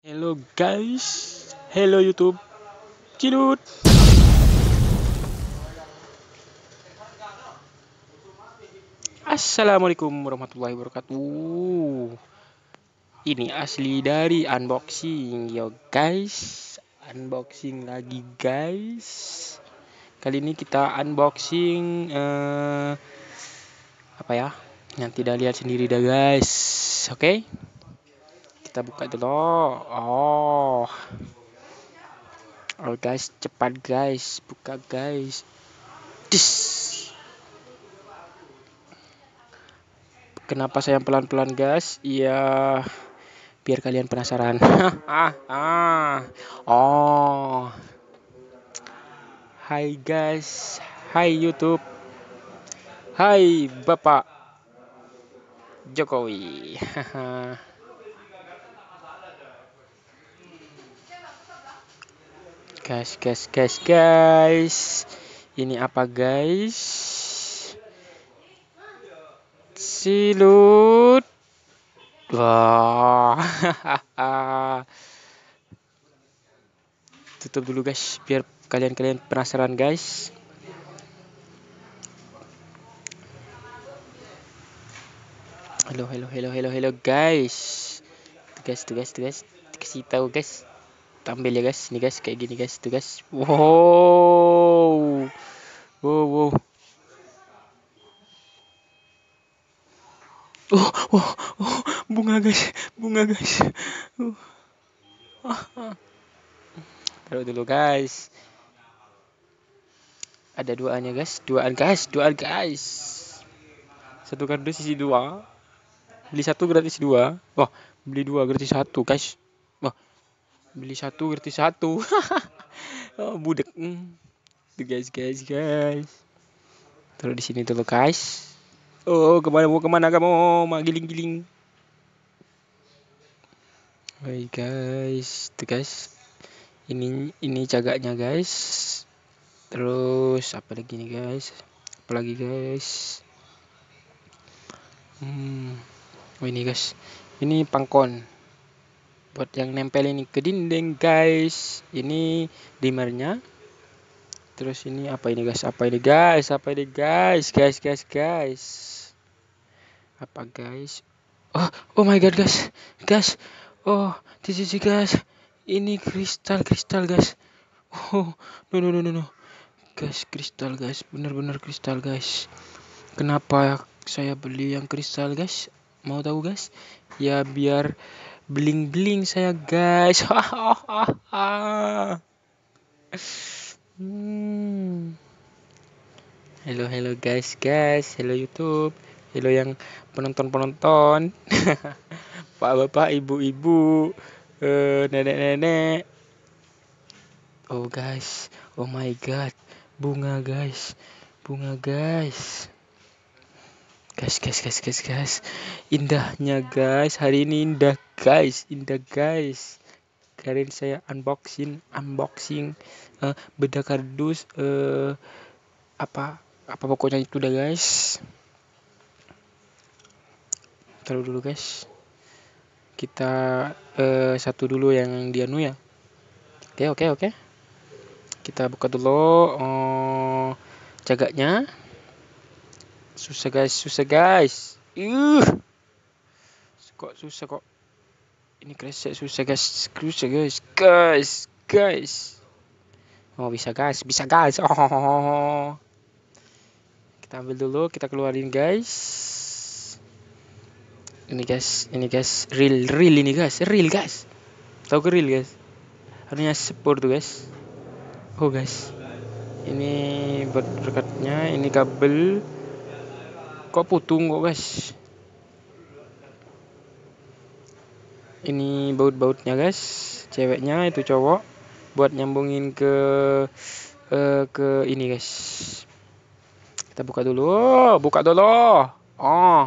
Hello guys, hello YouTube, cidut. Assalamualaikum warahmatullahi wabarakatuh. Ini asli dari unboxing, yo guys, unboxing lagi guys. Kali ini kita unboxing uh, apa ya? Yang tidak lihat sendiri dah guys, oke? Okay? kita buka dulu oh oh guys cepat guys buka guys Dis. kenapa saya pelan-pelan guys iya biar kalian penasaran ah ah oh hai guys hai YouTube hai Bapak Jokowi haha guys guys guys guys ini apa guys silut wah tutup dulu guys biar kalian-kalian penasaran guys halo halo halo halo halo guys tugas tugas tugas kasih tahu guys ambil ya guys nih guys kayak gini guys tuh guys wow wow wow oh, oh, oh bunga guys bunga guys oh. taruh dulu guys ada duaannya guys duaan guys duaan guys satu kardus isi dua beli satu gratis dua oh beli dua gratis satu guys beli satu ngerti satu oh, budek hmm. tuh guys guys guys terus di sini tuh guys oh kemana mau kemana kamu mau giling giling Hai guys tuh guys ini ini cagaknya guys terus apa lagi nih guys apa lagi guys hmm oh ini guys ini pangkon buat yang nempel ini ke dinding guys ini dimernya terus ini apa ini guys apa ini guys apa ini guys guys guys guys apa guys oh oh my god guys guys oh di sisi guys ini kristal kristal guys oh no no no no no guys kristal guys bener-bener kristal guys kenapa saya beli yang kristal guys mau tahu guys ya biar Bling-bling saya guys. hmm. halo guys guys. halo YouTube. halo yang penonton-penonton. pak bapak ibu-ibu, eh, nenek-nenek. Oh guys. Oh my god. Bunga guys. Bunga guys guys guys guys guys guys indahnya guys hari ini indah guys indah guys kalian saya unboxing unboxing uh, eh, beda kardus uh, apa apa pokoknya itu dah guys taruh dulu guys kita uh, satu dulu yang dianu ya oke okay, oke okay, oke okay. kita buka dulu uh, jaganya Susah guys, susah guys. Ih. Kok susah kok. Ini kresek susah guys, susah guys, guys, guys. Oh bisa guys, bisa guys. Oh. Kita ambil dulu, kita keluarin guys. Ini guys, ini guys, real, real ini guys, real guys. tau ke real guys? Harusnya sepur tuh guys. Oh guys, ini berkatnya ini kabel kok putung kok guys ini baut-bautnya guys ceweknya itu cowok buat nyambungin ke uh, ke ini guys kita buka dulu buka dulu oh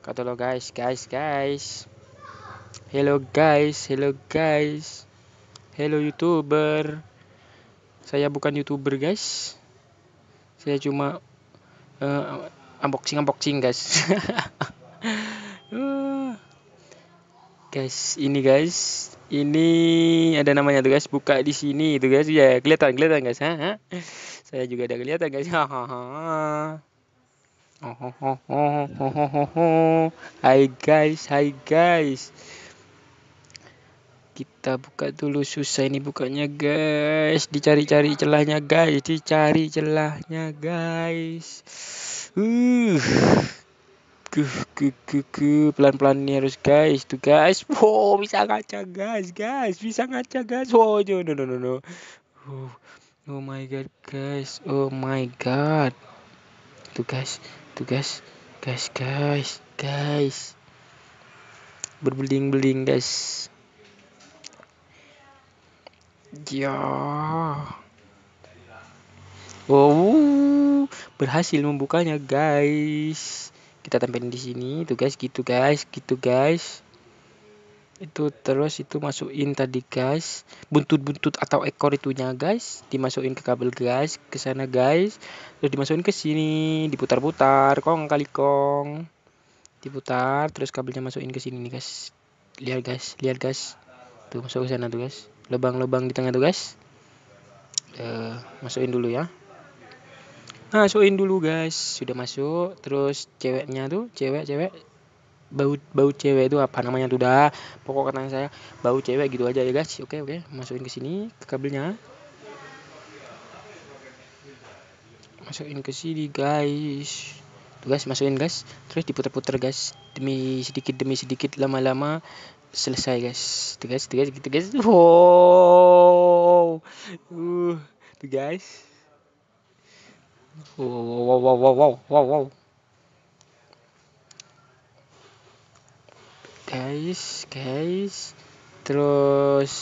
kata lo guys guys guys hello guys hello guys hello youtuber saya bukan youtuber guys saya cuma uh, unboxing unboxing guys guys ini guys ini ada namanya tuh guys buka di sini itu guys ya kelihatan kelihatan guys ha, saya juga ada kelihatan guys hahaha oh, oh, oh, oh, oh, oh, oh. hai guys hai guys kita buka dulu susah ini bukanya guys dicari-cari celahnya guys dicari celahnya guys uh pelan-pelan nih harus guys tuh guys wow bisa ngaca guys guys bisa ngaca guys wow no no no no oh, oh my god guys oh my god tuh guys tuh guys guys guys guys berbeling-beling guys Ya. Wow, berhasil membukanya, guys. Kita tempelin di sini, tuh guys, gitu guys, gitu guys. Itu terus itu masukin tadi, guys. Buntut-buntut atau ekor itunya, guys, dimasukin ke kabel, guys, ke sana, guys. Terus dimasukin ke sini, diputar-putar, kong kali kong. Diputar, terus kabelnya masukin ke sini nih, guys. Lihat, guys, lihat, guys. Tuh masuk ke sana tuh, guys lubang-lubang di tengah tuh eh, guys uh, masukin dulu ya nah, masukin dulu guys sudah masuk terus ceweknya tuh cewek-cewek bau bau cewek itu apa namanya tuh dah pokok kata saya bau cewek gitu aja ya guys oke oke masukin ke sini ke kabelnya masukin ke sini guys tuh guys masukin guys terus diputer-puter guys demi sedikit demi sedikit lama-lama selesai guys tuh guys tuh guys gitu guys wow uh tuh guys wow wow wow wow wow wow guys guys terus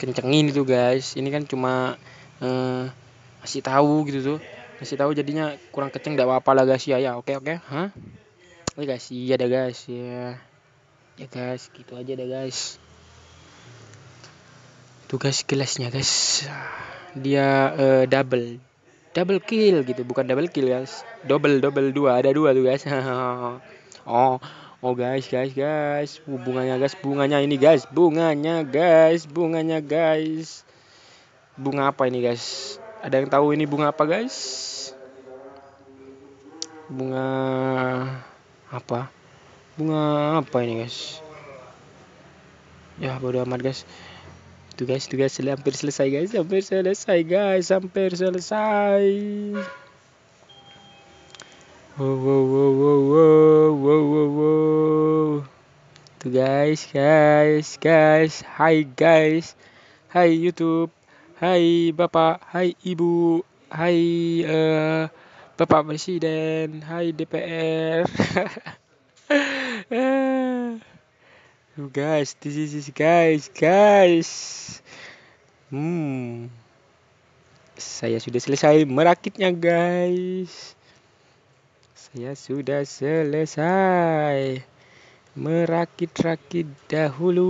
kencengin itu guys ini kan cuma eh, masih tahu gitu tuh masih tahu jadinya kurang kenceng gak apa-apa lah guys ya ya oke oke okay. hah ini guys iya deh guys ya ya guys gitu aja deh guys tugas kelasnya guys dia uh, double double kill gitu bukan double kill guys double double dua ada dua tuh guys oh oh guys guys guys bunganya guys bunganya ini guys bunganya guys bunganya guys bunga apa ini guys ada yang tahu ini bunga apa guys bunga apa bunga apa ini guys ya bodo amat guys itu guys itu guys hampir selesai guys hampir selesai guys hampir selesai wow wow wow wow wow wow wow, wow. tuh guys guys guys hai guys hai YouTube hai bapak hai ibu hai uh, bapak presiden hai DPR guys, this is guys, guys. Hmm. Saya sudah selesai merakitnya, guys. Saya sudah selesai merakit-rakit dahulu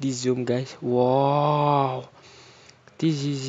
di Zoom, guys. Wow. This is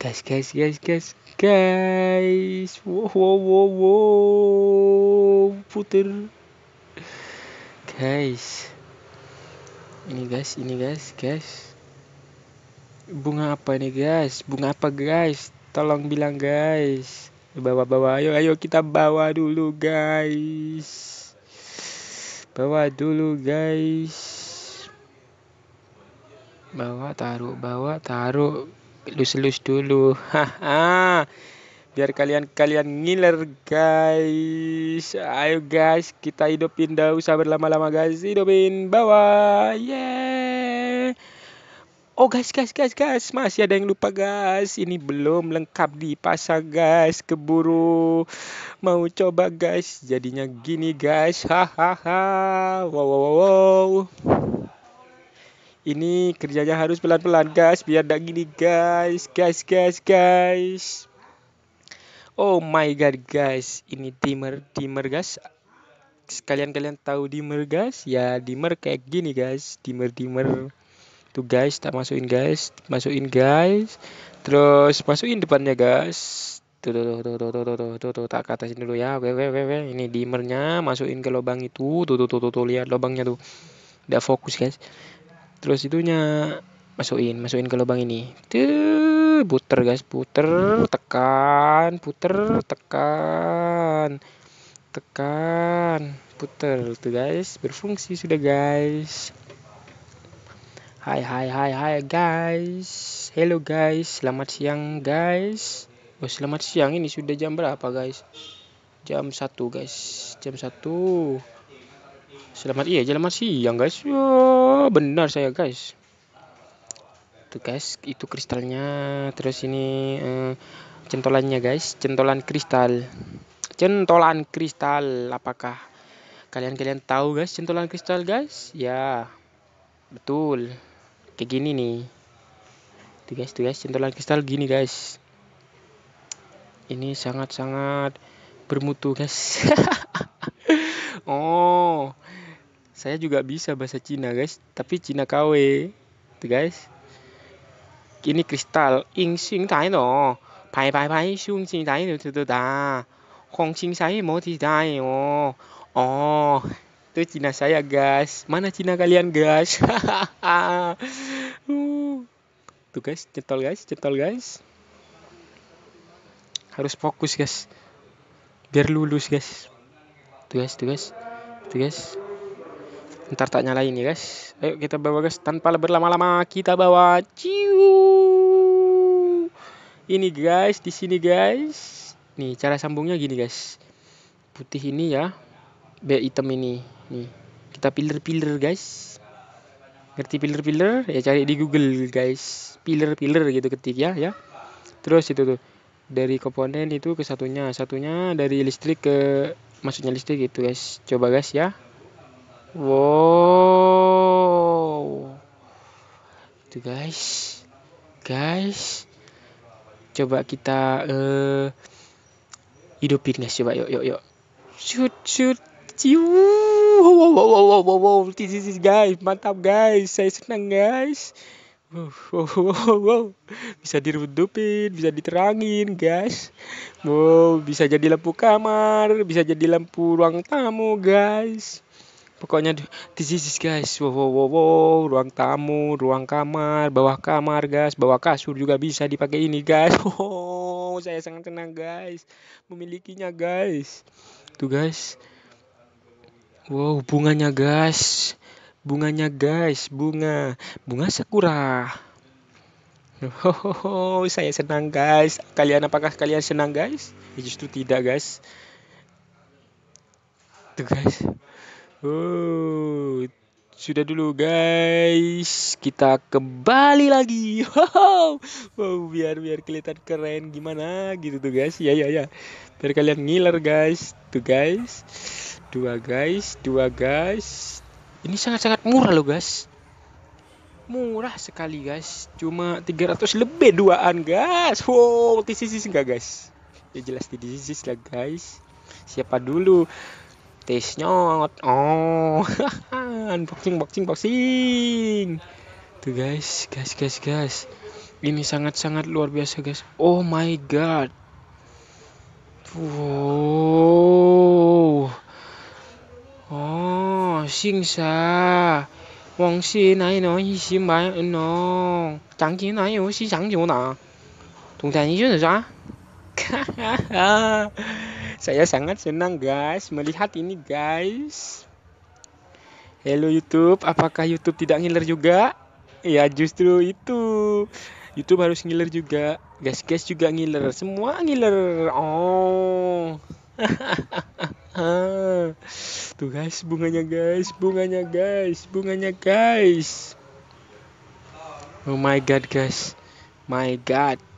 guys guys guys guys guys wow wow wow wow puter guys ini guys ini guys guys bunga apa nih guys bunga apa guys tolong bilang guys bawa bawa ayo ayo kita bawa dulu guys bawa dulu guys bawa taruh bawa taruh lus-lus dulu haha biar kalian kalian ngiler guys ayo guys kita hidupin daun usah berlama lama guys hidupin bawah yeah oh guys guys guys guys masih ada yang lupa guys ini belum lengkap di pasar guys keburu mau coba guys jadinya gini guys hahaha wow wow wow ini kerjanya harus pelan-pelan guys, biar tidak gini guys, guys, guys, guys. Oh my god guys, ini dimmer, dimmer guys. Sekalian kalian tahu dimmer guys? Ya dimmer kayak gini guys, dimmer, dimmer. Tuh guys, tak masukin guys, masukin guys. Terus masukin depannya guys. Tuh tuh tuh tuh tuh tuh tuh tuh, tuh. tak ke atas dulu ya. Oke oke oke weh. Ini dimmernya masukin ke lubang itu. Tuh tuh tuh tuh, tuh. lihat lubangnya tuh. Udah fokus guys terus itunya masukin masukin ke lubang ini tuh puter guys puter tekan puter tekan tekan puter tuh guys berfungsi sudah guys hai hai hai hai guys hello guys selamat siang guys oh selamat siang ini sudah jam berapa guys jam satu guys jam satu. Selamat iya, selamat siang guys. Ya, benar saya guys. Tuh guys, itu kristalnya. Terus ini eh, centolannya guys, centolan kristal. Centolan kristal. Apakah kalian-kalian tahu guys centolan kristal guys? Ya. Betul. Kayak gini nih. Tuh guys, tuh guys centolan kristal gini guys. Ini sangat-sangat bermutu guys oh saya juga bisa bahasa Cina guys tapi Cina KW itu guys ini kristal ing sing tai no pai pai pai sung sing tai no tuh da Kong sing sai mo ti tai oh oh itu Cina saya guys mana Cina kalian guys uh. tuh guys cetol guys cetol guys harus fokus guys biar lulus guys tuh guys tuh guys tuh guys ntar tak nyala ini guys ayo kita bawa guys tanpa berlama-lama kita bawa ciu ini guys di sini guys nih cara sambungnya gini guys putih ini ya B item ini nih kita piler-piler guys ngerti piler-piler ya cari di Google guys piler-piler gitu ketik ya ya terus itu tuh dari komponen itu ke satunya satunya dari listrik ke maksudnya listrik gitu guys coba guys ya wow itu guys guys coba kita uh, hidupin guys coba yuk yuk yuk shoot shoot wow wow wow wow wow wow wow this is guys mantap guys saya senang guys Wow, wow, wow, wow. Bisa diredupin, bisa diterangin, guys. Wow, bisa jadi lampu kamar, bisa jadi lampu ruang tamu, guys. Pokoknya this is guys. Wow, wow, wow, wow. ruang tamu, ruang kamar, bawah kamar, guys. Bawah kasur juga bisa dipakai ini, guys. Wow, saya sangat senang, guys. Memilikinya, guys. Tuh, guys. Wow, hubungannya, guys. Bunganya guys, bunga. Bunga sakura. Hohoho, saya senang guys. Kalian apakah kalian senang guys? Ya, justru tidak guys. Tuh guys. Oh, sudah dulu guys. Kita kembali lagi. Wow, wow biar biar kelihatan keren gimana gitu tuh guys. Ya ya ya. Biar kalian ngiler guys. Tuh guys. Dua guys, dua guys, ini sangat-sangat murah loh guys. Murah sekali guys. Cuma 300 lebih duaan guys. Wow, TCC enggak guys? Ya jelas di TCC lah guys. Siapa dulu? nyot Oh. unboxing boxing boxing. Tuh guys, guys guys guys. Ini sangat-sangat luar biasa guys. Oh my god. Wow. Nai Nai, 星啥？王是哪能一起买侬？长钱哪有是长久呢？同咱一起啥？Hahaha, saya sangat senang guys melihat ini guys. Hello YouTube, apakah YouTube tidak ngiler juga? Ya justru itu. YouTube harus ngiler juga. Guys, guys juga ngiler. Semua ngiler. Oh. tuh guys bunganya guys bunganya guys bunganya guys oh my god guys my god